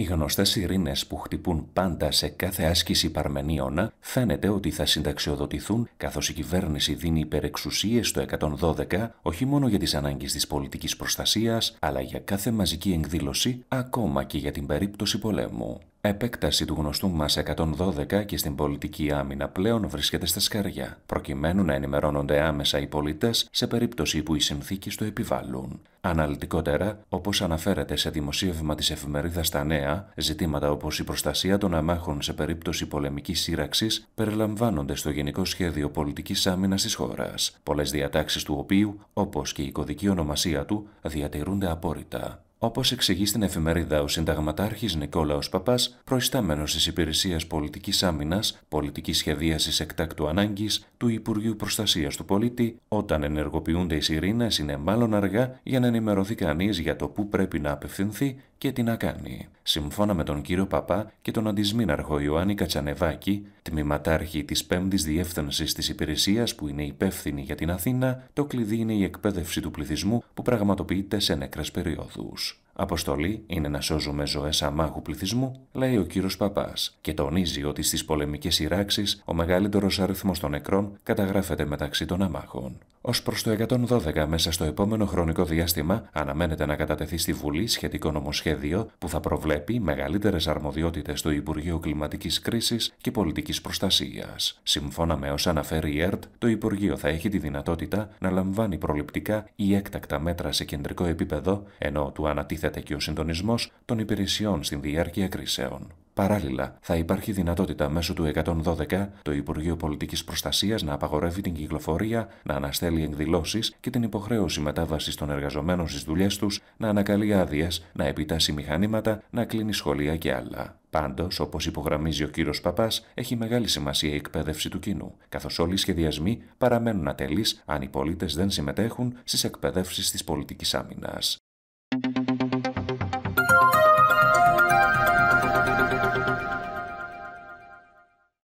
Οι γνωστές ειρήνες που χτυπούν πάντα σε κάθε άσκηση παρμενίωνα φαίνεται ότι θα συνταξιοδοτηθούν καθώς η κυβέρνηση δίνει υπερεξουσίες στο 112 όχι μόνο για τις ανάγκες της πολιτικής προστασίας αλλά για κάθε μαζική εκδήλωση ακόμα και για την περίπτωση πολέμου. Επέκταση του γνωστού μας 112 και στην πολιτική άμυνα πλέον βρίσκεται στα σκαριά, προκειμένου να ενημερώνονται άμεσα οι πολίτες σε περίπτωση που οι συνθήκες το επιβάλλουν. Αναλυτικότερα, όπως αναφέρεται σε δημοσίευμα της εφημερίδας Τα Νέα, ζητήματα όπως η προστασία των αμάχων σε περίπτωση πολεμικής σύραξης περιλαμβάνονται στο Γενικό Σχέδιο Πολιτικής Άμυνας της χώρας, πολλές διατάξεις του οποίου, όπως και η κωδική ονομασία του, διατηρούνται απόρριτα. Όπως εξηγεί στην εφημερίδα ο συνταγματάρχης Νικόλαος Παπάς, προϊστάμενος της Υπηρεσίας Πολιτικής Άμυνας, Πολιτικής Σχεδίασης Εκτάκτου Ανάγκης του Υπουργείου Προστασίας του Πολίτη, όταν ενεργοποιούνται οι σιρήνες, είναι μάλλον αργά για να ενημερωθεί κανείς για το πού πρέπει να απευθυνθεί και τι να κάνει. Σύμφωνα με τον κύριο Παπά και τον αντισμήναρχο Ιωάννη Κατσανεβάκη, τμήματάρχη της 5 Διεύθυνσης της Υπηρεσίας που είναι υπεύθυνη για την Αθήνα, το κλειδί είναι η εκπαίδευση του πληθυσμού που πραγματοποιείται σε νεκρές περιόδους. Αποστολή είναι να σώζουμε ζωές αμάχου πληθυσμού, λέει ο κύριος Παπάς, και τονίζει ότι στις πολεμικές σειράξεις ο μεγαλύτερος αριθμός των νεκρών καταγράφεται μεταξύ των αμάχων. Ως προς το 112, μέσα στο επόμενο χρονικό διάστημα, αναμένεται να κατατεθεί στη Βουλή σχετικό νομοσχέδιο που θα προβλέπει μεγαλύτερες αρμοδιότητες του Υπουργείου Κλιματικής Κρίσης και Πολιτικής Προστασίας. Σύμφωνα με όσα αναφέρει η ΕΡΤ, το Υπουργείο θα έχει τη δυνατότητα να λαμβάνει προληπτικά ή έκτακτα μέτρα σε κεντρικό επίπεδο, ενώ του ανατίθεται και ο συντονισμός των υπηρεσιών στην διάρκεια κρίσεων. Παράλληλα, θα υπάρχει δυνατότητα μέσω του 112 το Υπουργείο Πολιτικής Προστασίας να απαγορεύει την κυκλοφορία, να αναστέλει εκδηλώσεις και την υποχρέωση μετάβασης των εργαζομένων στις δουλειές τους, να ανακαλεί άδειες, να επιτάσει μηχανήματα, να κλείνει σχολεία και άλλα. Πάντως, όπως υπογραμμίζει ο κύριος Παπάς, έχει μεγάλη σημασία η εκπαίδευση του κοινού, καθώς όλοι οι σχεδιασμοί παραμένουν ατελείς αν οι πολίτες δεν συμμετέχουν στις εκπαιδεύσεις της πολιτικής άμυνας.